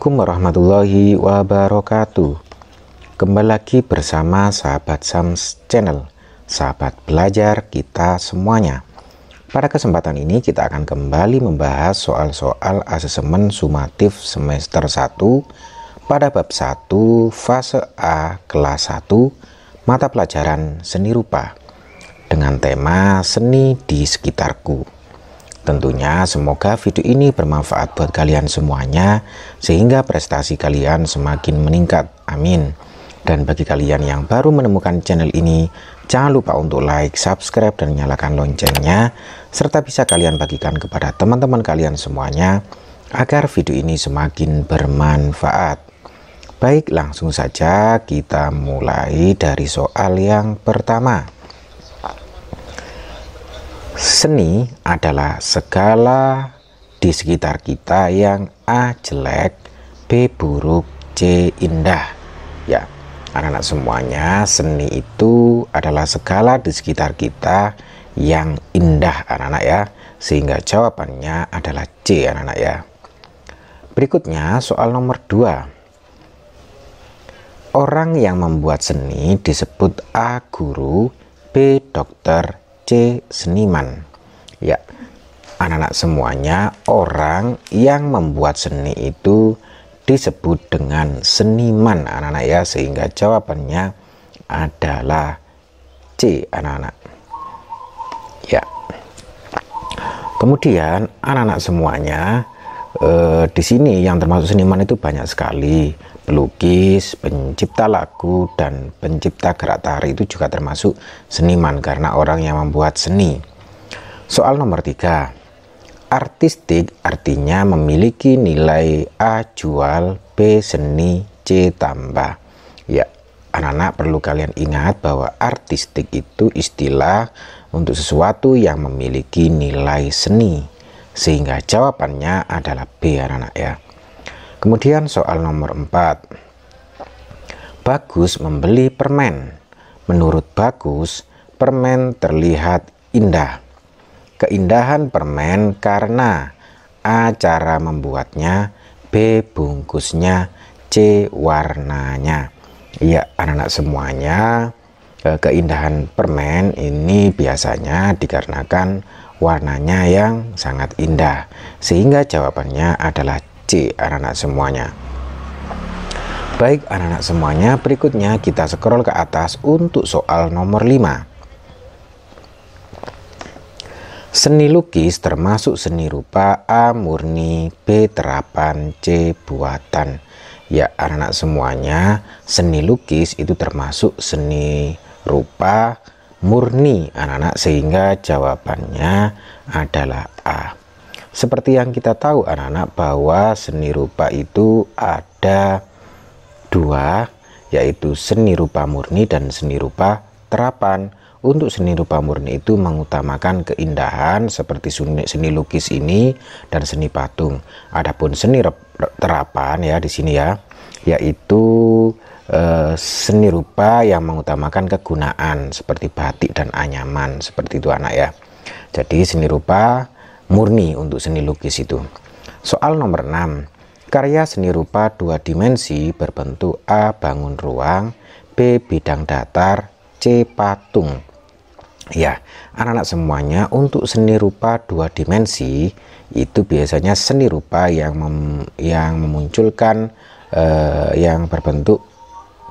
Assalamualaikum warahmatullahi wabarakatuh Kembali lagi bersama sahabat SAMS channel Sahabat belajar kita semuanya Pada kesempatan ini kita akan kembali membahas soal-soal asesmen sumatif semester 1 Pada bab 1 fase A kelas 1 mata pelajaran seni rupa Dengan tema seni di sekitarku Tentunya semoga video ini bermanfaat buat kalian semuanya sehingga prestasi kalian semakin meningkat. Amin. Dan bagi kalian yang baru menemukan channel ini, jangan lupa untuk like, subscribe, dan nyalakan loncengnya, serta bisa kalian bagikan kepada teman-teman kalian semuanya agar video ini semakin bermanfaat. Baik, langsung saja kita mulai dari soal yang pertama seni adalah segala di sekitar kita yang A jelek, B buruk, C indah. Ya, anak-anak semuanya, seni itu adalah segala di sekitar kita yang indah anak-anak ya. Sehingga jawabannya adalah C anak-anak ya. Berikutnya soal nomor 2. Orang yang membuat seni disebut A guru, B dokter, C seniman ya anak-anak semuanya orang yang membuat seni itu disebut dengan seniman anak-anak ya sehingga jawabannya adalah C anak-anak ya kemudian anak-anak semuanya eh, di sini yang termasuk seniman itu banyak sekali pelukis, pencipta lagu, dan pencipta gerak tari itu juga termasuk seniman karena orang yang membuat seni. Soal nomor tiga, artistik artinya memiliki nilai A jual, B seni, C tambah. Ya, anak-anak perlu kalian ingat bahwa artistik itu istilah untuk sesuatu yang memiliki nilai seni. Sehingga jawabannya adalah B anak-anak ya. Kemudian soal nomor 4. Bagus membeli permen. Menurut Bagus, permen terlihat indah keindahan permen karena A. Cara membuatnya B. Bungkusnya C. Warnanya Iya anak-anak semuanya eh, keindahan permen ini biasanya dikarenakan warnanya yang sangat indah sehingga jawabannya adalah C anak-anak semuanya baik anak-anak semuanya berikutnya kita scroll ke atas untuk soal nomor 5 Seni lukis termasuk seni rupa A murni, B terapan, C buatan. Ya anak-anak semuanya, seni lukis itu termasuk seni rupa murni anak-anak sehingga jawabannya adalah A. Seperti yang kita tahu anak-anak bahwa seni rupa itu ada dua yaitu seni rupa murni dan seni rupa terapan untuk seni rupa murni itu mengutamakan keindahan seperti seni, seni lukis ini dan seni patung. Adapun seni terapan ya di sini ya, yaitu eh, seni rupa yang mengutamakan kegunaan seperti batik dan anyaman seperti itu anak ya. Jadi seni rupa murni untuk seni lukis itu. Soal nomor 6. Karya seni rupa dua dimensi berbentuk A bangun ruang, B bidang datar, C patung Ya, anak-anak semuanya untuk seni rupa dua dimensi itu biasanya seni rupa yang mem, yang memunculkan eh, yang berbentuk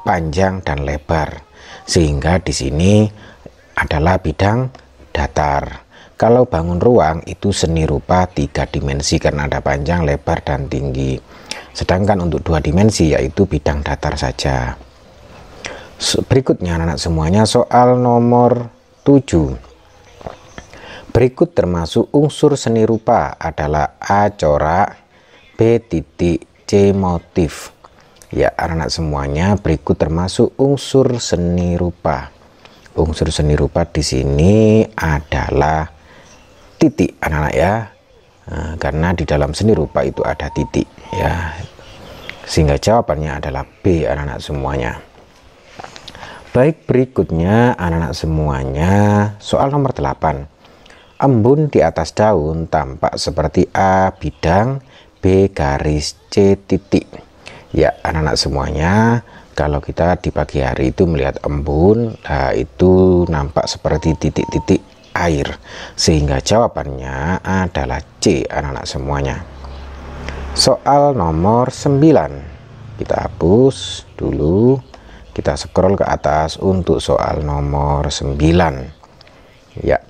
panjang dan lebar. Sehingga di sini adalah bidang datar. Kalau bangun ruang itu seni rupa tiga dimensi karena ada panjang, lebar, dan tinggi. Sedangkan untuk dua dimensi yaitu bidang datar saja. Berikutnya anak-anak semuanya soal nomor 7. Berikut termasuk unsur seni rupa adalah A corak, B titik, C motif. Ya, anak anak semuanya berikut termasuk unsur seni rupa. Unsur seni rupa di sini adalah titik anak-anak ya. Eh, karena di dalam seni rupa itu ada titik ya. Sehingga jawabannya adalah B anak-anak semuanya. Baik berikutnya anak-anak semuanya soal nomor 8. Embun di atas daun tampak seperti A bidang, B garis, C titik. Ya anak-anak semuanya kalau kita di pagi hari itu melihat embun nah itu nampak seperti titik-titik air sehingga jawabannya adalah C anak-anak semuanya soal nomor 9 kita hapus dulu kita scroll ke atas untuk soal nomor 9 ya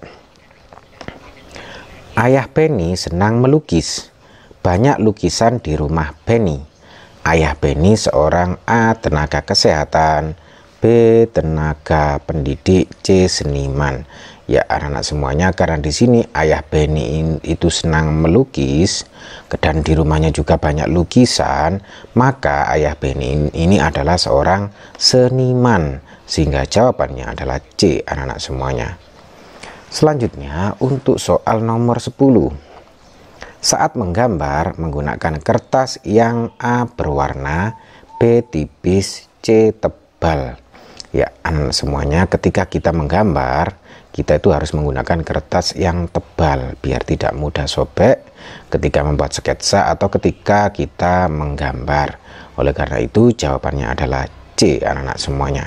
Ayah Penny senang melukis banyak lukisan di rumah Penny Ayah Penny seorang A tenaga kesehatan B tenaga pendidik C seniman ya anak-anak semuanya karena di sini ayah Beni itu senang melukis dan di rumahnya juga banyak lukisan maka ayah Beni ini adalah seorang seniman sehingga jawabannya adalah C anak-anak semuanya selanjutnya untuk soal nomor 10 saat menggambar menggunakan kertas yang A berwarna B tipis C tebal ya anak semuanya ketika kita menggambar kita itu harus menggunakan kertas yang tebal biar tidak mudah sobek ketika membuat sketsa atau ketika kita menggambar. Oleh karena itu jawabannya adalah C anak-anak semuanya.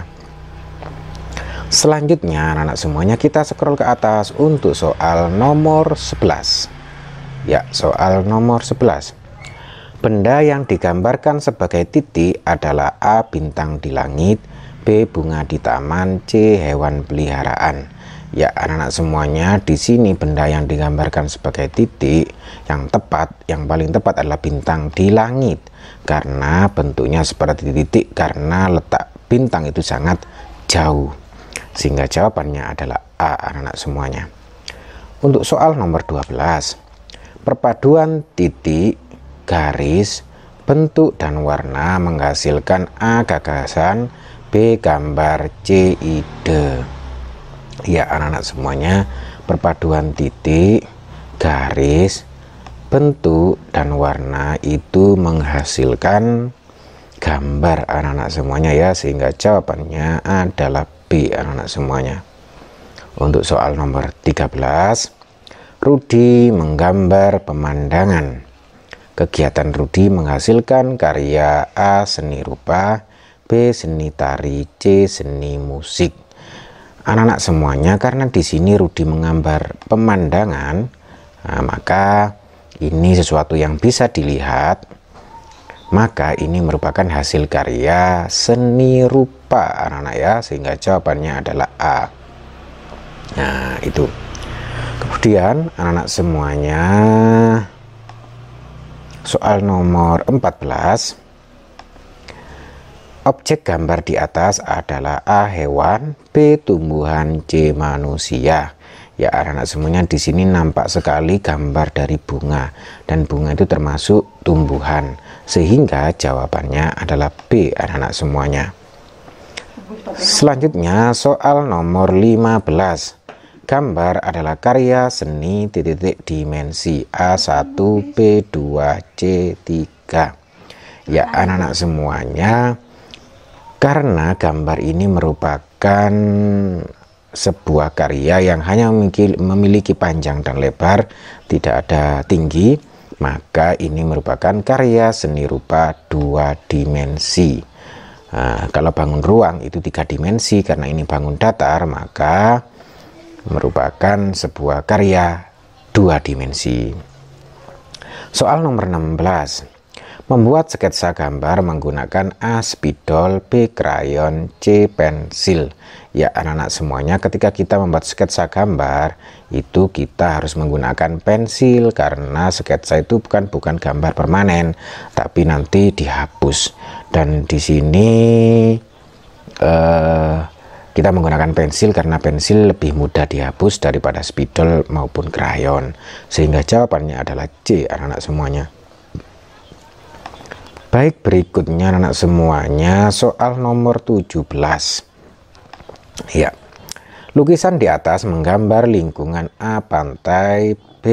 Selanjutnya anak-anak semuanya kita scroll ke atas untuk soal nomor 11. Ya, soal nomor 11. Benda yang digambarkan sebagai titik adalah A bintang di langit, B bunga di taman, C hewan peliharaan. Ya, anak-anak semuanya, di sini benda yang digambarkan sebagai titik yang tepat, yang paling tepat adalah bintang di langit. Karena bentuknya seperti titik karena letak bintang itu sangat jauh. Sehingga jawabannya adalah A, anak-anak semuanya. Untuk soal nomor 12, perpaduan titik, garis, bentuk dan warna menghasilkan A gagasan, B gambar, C ide ya anak-anak semuanya perpaduan titik garis bentuk dan warna itu menghasilkan gambar anak-anak semuanya ya sehingga jawabannya adalah B anak-anak semuanya untuk soal nomor 13 Rudi menggambar pemandangan kegiatan Rudi menghasilkan karya A seni rupa B seni tari C seni musik anak-anak semuanya karena di sini Rudi menggambar pemandangan nah, maka ini sesuatu yang bisa dilihat maka ini merupakan hasil karya seni rupa anak-anak ya sehingga jawabannya adalah A nah itu kemudian anak-anak semuanya soal nomor 14 Objek gambar di atas adalah A. Hewan, B. Tumbuhan, C. Manusia. Ya anak-anak semuanya di sini nampak sekali gambar dari bunga dan bunga itu termasuk tumbuhan sehingga jawabannya adalah B anak-anak semuanya. Selanjutnya soal nomor 15 gambar adalah karya seni titik-titik dimensi A1, B2, C3. Ya anak-anak semuanya karena gambar ini merupakan sebuah karya yang hanya memiliki, panjang dan lebar, tidak ada tinggi, maka ini merupakan karya seni rupa dua dimensi. Nah, kalau bangun ruang itu tiga dimensi, karena ini bangun datar, maka merupakan sebuah karya dua dimensi. Soal nomor 16. Membuat sketsa gambar menggunakan A. Spidol, B. Krayon, C. Pensil. Ya anak-anak semuanya ketika kita membuat sketsa gambar itu kita harus menggunakan pensil karena sketsa itu bukan bukan gambar permanen tapi nanti dihapus. Dan di sini eh, kita menggunakan pensil karena pensil lebih mudah dihapus daripada spidol maupun krayon. Sehingga jawabannya adalah C anak-anak semuanya. Baik berikutnya anak semuanya soal nomor 17 Ya Lukisan di atas menggambar lingkungan A pantai B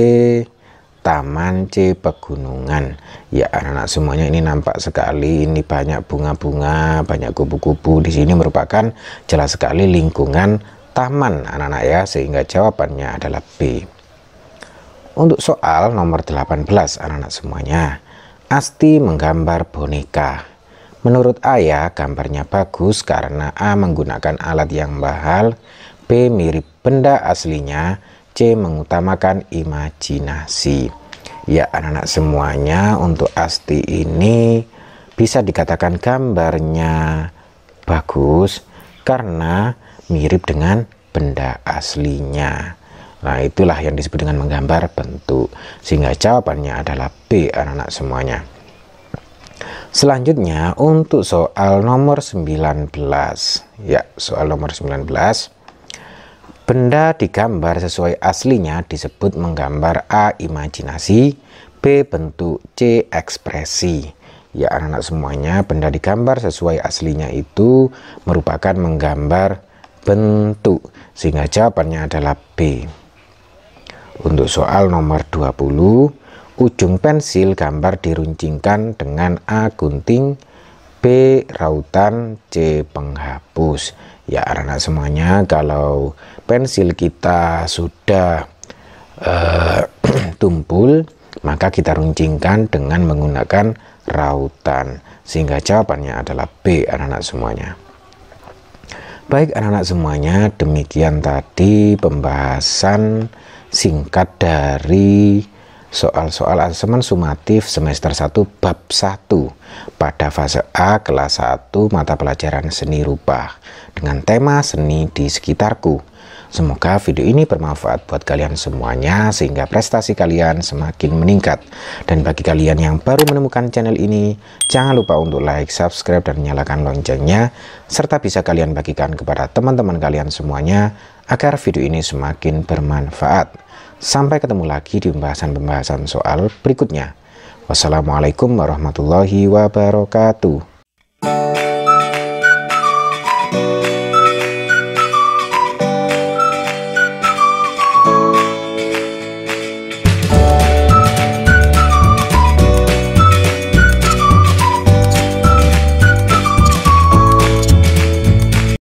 taman C pegunungan ya anak-anak semuanya ini nampak sekali ini banyak bunga-bunga banyak kupu-kupu di sini merupakan jelas sekali lingkungan taman anak-anak ya sehingga jawabannya adalah B untuk soal nomor 18 anak-anak semuanya Asti menggambar boneka. Menurut Ayah, gambarnya bagus karena A menggunakan alat yang mahal, B mirip benda aslinya, C mengutamakan imajinasi. Ya anak-anak semuanya untuk Asti ini bisa dikatakan gambarnya bagus karena mirip dengan benda aslinya. Nah, itulah yang disebut dengan menggambar bentuk. Sehingga jawabannya adalah B, anak-anak semuanya. Selanjutnya, untuk soal nomor 19. Ya, soal nomor 19. Benda digambar sesuai aslinya disebut menggambar A. Imajinasi B. Bentuk C. Ekspresi Ya anak-anak semuanya, benda digambar sesuai aslinya itu merupakan menggambar bentuk Sehingga jawabannya adalah B untuk soal nomor 20, ujung pensil gambar diruncingkan dengan A gunting, B rautan, C penghapus. Ya anak semuanya kalau pensil kita sudah uh, tumpul, maka kita runcingkan dengan menggunakan rautan. Sehingga jawabannya adalah B anak-anak semuanya. Baik anak-anak semuanya, demikian tadi pembahasan singkat dari soal-soal asesmen sumatif semester 1 bab 1 pada fase A kelas 1 mata pelajaran seni rupa dengan tema seni di sekitarku. Semoga video ini bermanfaat buat kalian semuanya sehingga prestasi kalian semakin meningkat. Dan bagi kalian yang baru menemukan channel ini, jangan lupa untuk like, subscribe, dan nyalakan loncengnya. Serta bisa kalian bagikan kepada teman-teman kalian semuanya agar video ini semakin bermanfaat. Sampai ketemu lagi di pembahasan-pembahasan soal berikutnya. Wassalamualaikum warahmatullahi wabarakatuh.